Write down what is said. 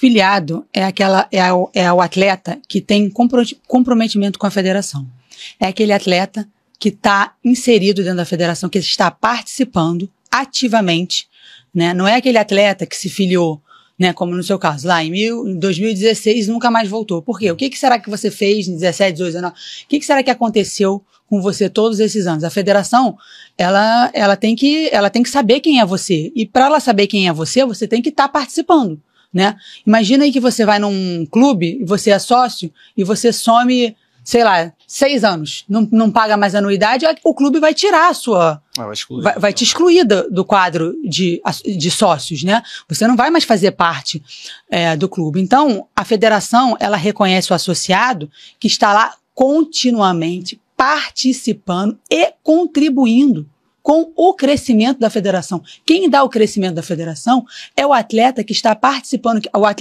Filiado é aquela é, o é o atleta que tem comprometimento com a federação. É aquele atleta que está inserido dentro da federação, que está participando ativamente, né? Não é aquele atleta que se filiou, né? Como no seu caso, lá em, mil, em 2016 nunca mais voltou. Por quê? O que, que será que você fez em 17, 18, 19? O que, que será que aconteceu com você todos esses anos? A federação, ela, ela tem que, ela tem que saber quem é você. E para ela saber quem é você, você tem que estar tá participando né? Imagina aí que você vai num clube e você é sócio e você some, sei lá, seis anos, não, não paga mais anuidade, o clube vai tirar a sua. Ah, vai, excluir, vai, vai, te então. excluir do, do, quadro de, de sócios, né? Você não vai mais fazer parte é, do clube. Então, a federação, ela reconhece o associado que está lá continuamente participando e contribuindo com o crescimento da federação. Quem dá o crescimento da federação é o atleta que está participando, o atleta